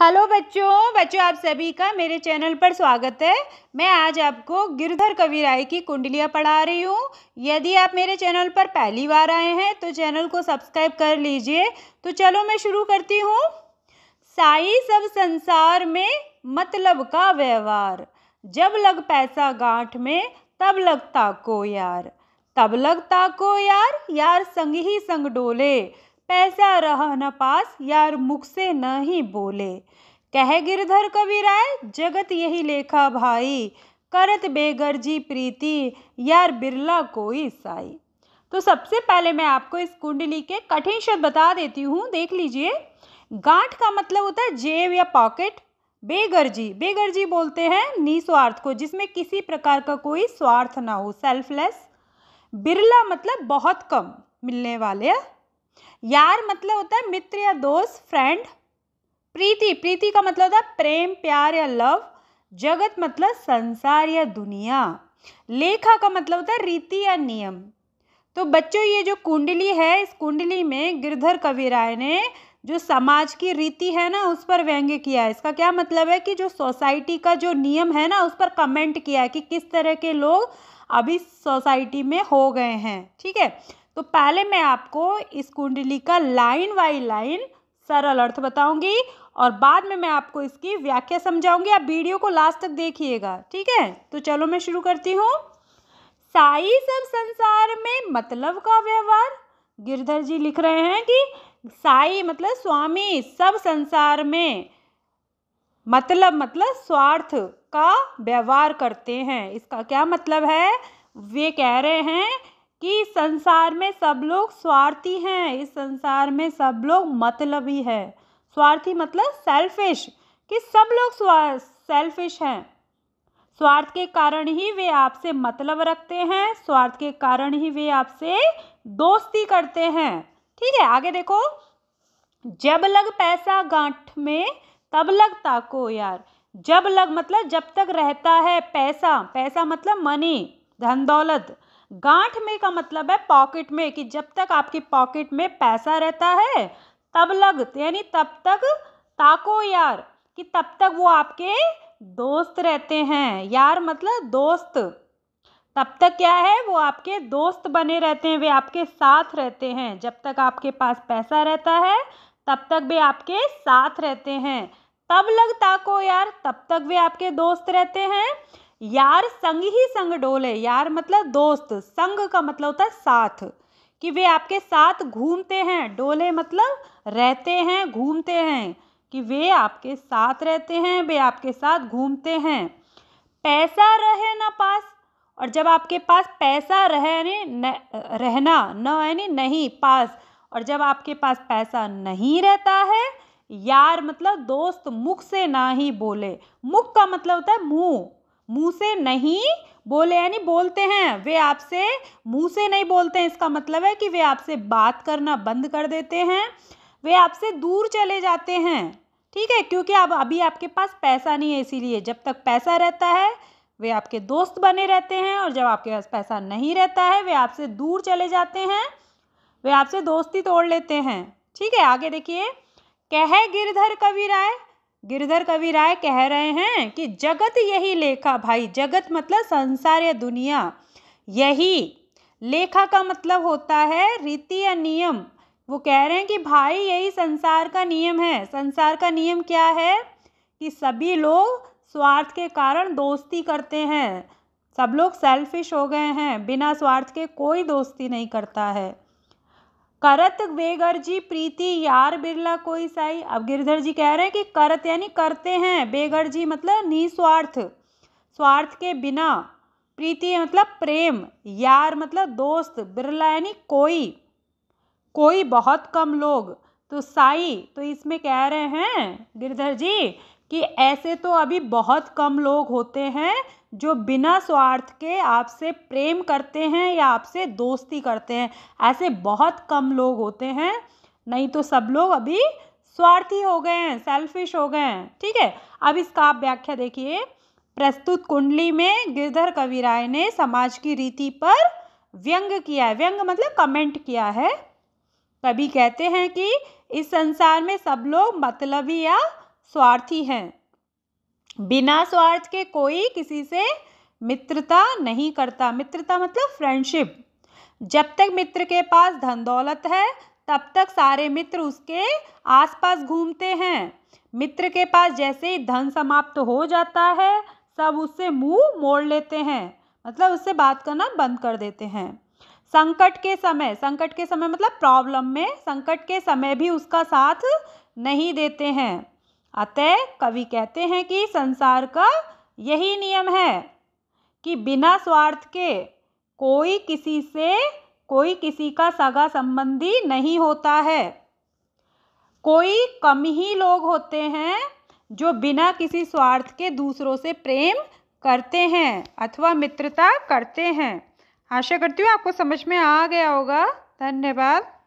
hello बच्चों बच्चों आप सभी का मेरे चैनल पर स्वागत है मैं आज आपको गिरधर कवि राय की कुंडलियाँ पढ़ा रही हूँ यदि आप मेरे चैनल पर पहली बार आए हैं तो चैनल को सब्सक्राइब कर लीजिए तो चलो मैं शुरू करती हूँ साई सब संसार में मतलब का व्यवहार जब लग पैसा गांठ में तब लगता को यार तब लगता को यार यार संग ही संग डोले पैसा रह न पास यार मुख से न ही बोले कह गिरधर कबीराय जगत यही लेखा भाई करत बेगर्जी प्रीति यार बिरला कोई साई तो सबसे पहले मैं आपको इस कुंडली के कठिन शब्द बता देती हूँ देख लीजिए गांठ का मतलब होता है जेब या पॉकेट बेगर्जी बेगर्जी बोलते हैं निस्वार्थ को जिसमें किसी प्रकार का कोई स्वार्थ ना हो सेल्फलेस बिरला मतलब बहुत कम मिलने वाले यार मतलब होता है मित्र या दोस्त फ्रेंड प्रीति प्रीति का मतलब होता है प्रेम प्यार या लव जगत मतलब संसार या दुनिया लेखा का मतलब होता है रीति या नियम तो बच्चों ये जो कुंडली है इस कुंडली में गिरधर कविराय ने जो समाज की रीति है ना उस पर व्यंग्य किया है इसका क्या मतलब है कि जो सोसाइटी का जो नियम है ना उस पर कमेंट किया है कि किस तरह के लोग अभी सोसाइटी में हो गए हैं ठीक है तो पहले मैं आपको इस कुंडली का लाइन बाई लाइन सरल अर्थ बताऊंगी और बाद में मैं आपको इसकी व्याख्या समझाऊंगी आप वीडियो को लास्ट तक देखिएगा ठीक है तो चलो मैं शुरू करती हूँ साई सब संसार में मतलब का व्यवहार गिरधर जी लिख रहे हैं कि साई मतलब स्वामी सब संसार में मतलब मतलब स्वार्थ का व्यवहार करते हैं इसका क्या मतलब है वे कह रहे हैं कि संसार में सब लोग स्वार्थी हैं इस संसार में सब लोग मतलबी है स्वार्थी मतलब सेल्फिश कि सब लोग सेल्फिश हैं स्वार्थ के कारण ही वे आपसे मतलब रखते हैं स्वार्थ के कारण ही वे आपसे दोस्ती करते हैं ठीक है आगे देखो जब लग पैसा गांठ में तब लग ताको यार जब लग मतलब जब तक रहता है पैसा पैसा मतलब मनी धन दौलत गांठ में का मतलब है पॉकेट में कि जब तक आपके पॉकेट में पैसा रहता है तब लग यानी तब तक ताको यार कि तब तक वो आपके दोस्त रहते हैं यार मतलब दोस्त तब तक क्या है वो आपके दोस्त बने रहते हैं वे आपके साथ रहते हैं जब तक आपके पास पैसा रहता है तब तक वे आपके साथ रहते हैं तब लगता को यार तब तक वे आपके दोस्त रहते हैं यार संग ही संग डोले यार मतलब दोस्त संग का मतलब होता है साथ कि वे आपके साथ घूमते हैं डोले मतलब रहते हैं घूमते हैं कि वे आपके साथ रहते हैं वे आपके साथ घूमते हैं पैसा रहे ना पास और जब आपके पास पैसा रहे न, रहना न यानी नहीं पास और जब आपके पास पैसा नहीं रहता है यार मतलब दोस्त मुख से ना ही बोले मुख का मतलब होता है मुंह मुंह से नहीं बोले यानी बोलते हैं वे आपसे मुंह से नहीं बोलते हैं इसका मतलब है कि वे आपसे बात करना बंद कर देते हैं वे आपसे दूर चले जाते हैं ठीक है क्योंकि अब अभी आपके पास पैसा नहीं है इसीलिए जब तक पैसा रहता है वे आपके दोस्त बने रहते हैं और जब आपके पास पैसा नहीं रहता है वे आपसे दूर चले जाते हैं वे आपसे दोस्ती तोड़ लेते हैं ठीक है आगे देखिए कह गिरधर कविराय गिरधर कवि राय कह रहे हैं कि जगत यही लेखा भाई जगत मतलब संसार या दुनिया यही लेखा का मतलब होता है रीति या नियम वो कह रहे हैं कि भाई यही संसार का नियम है संसार का नियम क्या है कि सभी लोग स्वार्थ के कारण दोस्ती करते हैं सब लोग सेल्फिश हो गए हैं बिना स्वार्थ के कोई दोस्ती नहीं करता है करत जी प्रीति यार बिरला कोई साई अब गिरधर जी कह रहे हैं कि करत यानी करते हैं बेगर जी मतलब निस्वार्थ स्वार्थ के बिना प्रीति मतलब प्रेम यार मतलब दोस्त बिरला यानी कोई कोई बहुत कम लोग तो साई तो इसमें कह रहे हैं गिरधर जी कि ऐसे तो अभी बहुत कम लोग होते हैं जो बिना स्वार्थ के आपसे प्रेम करते हैं या आपसे दोस्ती करते हैं ऐसे बहुत कम लोग होते हैं नहीं तो सब लोग अभी स्वार्थी हो गए हैं सेल्फिश हो गए हैं ठीक है अब इसका आप व्याख्या देखिए प्रस्तुत कुंडली में गिरधर कविराय ने समाज की रीति पर व्यंग किया है व्यंग मतलब कमेंट किया है कभी कहते हैं कि इस संसार में सब लोग मतलबी या स्वार्थी हैं बिना स्वार्थ के कोई किसी से मित्रता नहीं करता मित्रता मतलब फ्रेंडशिप जब तक मित्र के पास धन दौलत है तब तक सारे मित्र उसके आसपास घूमते हैं मित्र के पास जैसे ही धन समाप्त हो जाता है सब उससे मुंह मोड़ लेते हैं मतलब उससे बात करना बंद कर देते हैं संकट के समय संकट के समय मतलब प्रॉब्लम में संकट के समय भी उसका साथ नहीं देते हैं अतः कवि कहते हैं कि संसार का यही नियम है कि बिना स्वार्थ के कोई किसी से कोई किसी का सगा संबंधी नहीं होता है कोई कम ही लोग होते हैं जो बिना किसी स्वार्थ के दूसरों से प्रेम करते हैं अथवा मित्रता करते हैं आशा करती हूँ आपको समझ में आ गया होगा धन्यवाद